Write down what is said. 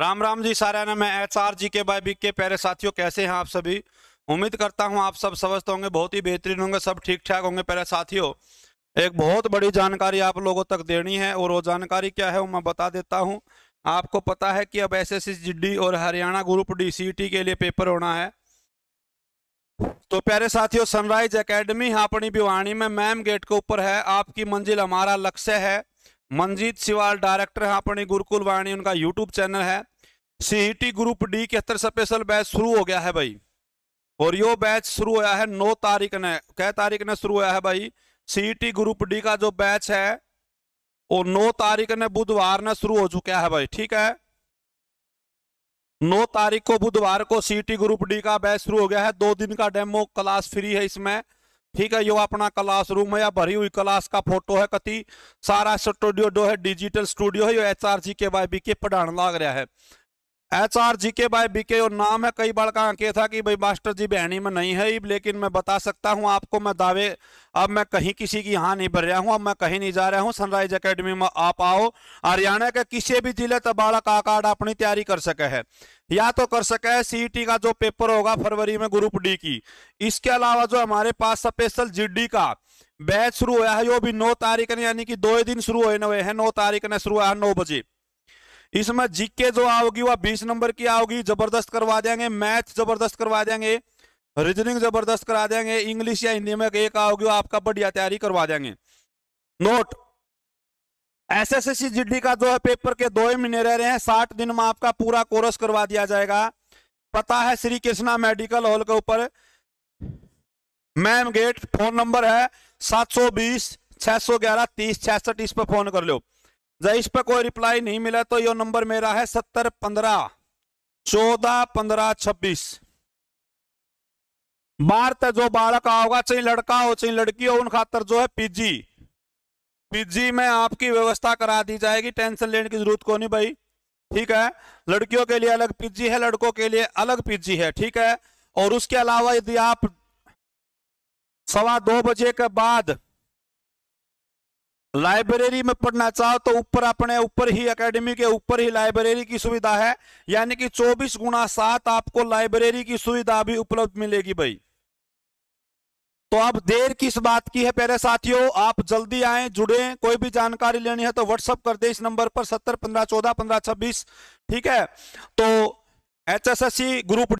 राम राम जी ने मैं H R G के बाय बिक के प्यारे साथियों कैसे हैं आप सभी उम्मीद करता हूं आप सब स्वस्थ होंगे बहुत ही बेहतरीन होंगे सब ठीक ठाक होंगे प्यारे साथियों एक बहुत बड़ी जानकारी आप लोगों तक देनी है और वो जानकारी क्या है वो मैं बता देता हूं आपको पता है कि अब एस एस और हरियाणा ग्रुप डी के लिए पेपर होना है तो प्यारे साथियों सनराइज अकेडमी अपनी भिवाणी में मैम गेट के ऊपर है आपकी मंजिल हमारा लक्ष्य है मंजीत शिवाल डायरेक्टर हैं अपनी गुरुकुल वाणी उनका यूट्यूब चैनल है सीईटी ग्रुप डी के अंदर स्पेशल बैच शुरू हो गया है भाई और यो बैच शुरू हुआ है नौ तारीख ने कै तारीख ने शुरू हुआ है भाई सीईटी ग्रुप डी का जो बैच है वो नौ तारीख ने बुधवार ने शुरू हो चुका है भाई ठीक है नौ तारीख को बुधवार को सीईटी ग्रुप डी का बैच शुरू हो गया है दो दिन का डेमो क्लास फ्री है इसमें ठीक है यो अपना क्लासरूम है या भरी हुई क्लास का फोटो है कति सारा स्टूडियो जो है डिजिटल स्टूडियो है यो एच आर जी के वाई बी के पढ़ाने लाग रहा है एच आर जी के बाय बीके और नाम है कई बार का के था कि भाई मास्टर जी बहनी में नहीं है लेकिन मैं बता सकता हूं आपको मैं दावे अब मैं कहीं किसी की यहाँ नहीं भर रहा हूं अब मैं कहीं नहीं जा रहा हूं सनराइज एकेडमी में आप आओ हरियाणा के किसी भी जिले तबाड़ा का कार्ड अपनी तैयारी कर सके है या तो कर सके है सीईटी का जो पेपर होगा फरवरी में ग्रुप डी की इसके अलावा जो हमारे पास स्पेशल जीडी का बैच शुरू हुआ है वो भी नौ तारीख ने यानी कि दो दिन शुरू होने हुए हैं नौ तारीख ने शुरू हुआ है नौ बजे इसमें जीके जो आओगी वह बीस नंबर की आओगी जबरदस्त करवा देंगे मैथ जबरदस्त करवा देंगे रीजनिंग जबरदस्त करा देंगे इंग्लिश या हिंदी में एक आओगी वो आपका बढ़िया तैयारी करवा देंगे नोट एसएससी जीडी का जो है पेपर के दो ही महीने रह रहे हैं साठ दिन में आपका पूरा कोर्स करवा दिया जाएगा पता है श्री कृष्णा मेडिकल हॉल के ऊपर मैम गेट फोन नंबर है सात सौ बीस छह सौ ग्यारह तीस छियासठ इस पर फोन कर लो इस पर कोई रिप्लाई नहीं मिला तो यो नंबर मेरा है सत्तर पंद्रह चौदह पंद्रह छब्बीस बार तक जो बालक आओगा चाहे लड़का हो चाहे लड़की हो उन खातर जो है पीजी पीजी में आपकी व्यवस्था करा दी जाएगी टेंशन लेने की जरूरत को नहीं भाई ठीक है लड़कियों के लिए अलग पीजी है लड़कों के लिए अलग पीजी है ठीक है और उसके अलावा यदि आप सवा दो बजे के बाद लाइब्रेरी में पढ़ना चाहो तो ऊपर अपने ऊपर ही एकेडमी के ऊपर ही लाइब्रेरी की सुविधा है यानी कि 24 गुना सात आपको लाइब्रेरी की सुविधा भी उपलब्ध मिलेगी भाई तो अब देर किस बात की है पहले साथियों आप जल्दी आए जुड़े कोई भी जानकारी लेनी है तो व्हाट्सअप कर दे इस नंबर पर सत्तर पंद्रह चौदह पंद्रह छब्बीस ठीक है तो H S S C group